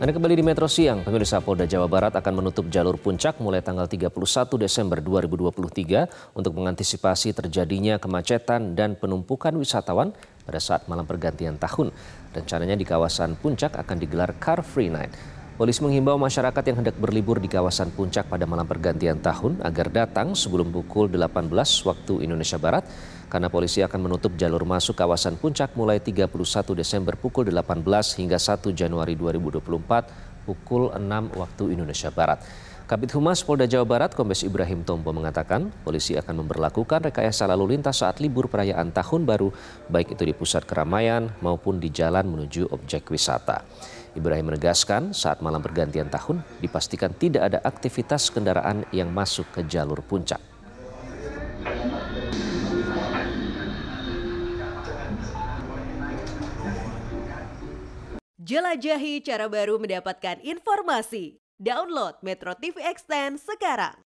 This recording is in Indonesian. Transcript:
Anda kembali di Metro Siang, pemirsa Polda Jawa Barat akan menutup jalur puncak mulai tanggal 31 Desember 2023 untuk mengantisipasi terjadinya kemacetan dan penumpukan wisatawan pada saat malam pergantian tahun. Rencananya di kawasan puncak akan digelar Car Free Night. Polisi menghimbau masyarakat yang hendak berlibur di kawasan puncak pada malam pergantian tahun agar datang sebelum pukul 18 waktu Indonesia Barat karena polisi akan menutup jalur masuk kawasan puncak mulai 31 Desember pukul 18 hingga 1 Januari 2024 pukul 6 waktu Indonesia Barat. Kabit Humas Polda Jawa Barat Kombes Ibrahim Tompo mengatakan polisi akan memperlakukan rekayasa lalu lintas saat libur perayaan tahun baru baik itu di pusat keramaian maupun di jalan menuju objek wisata. Ibrahim menegaskan saat malam pergantian tahun dipastikan tidak ada aktivitas kendaraan yang masuk ke jalur puncak. Jelajahi cara baru mendapatkan informasi. Download Metro TV Extend sekarang.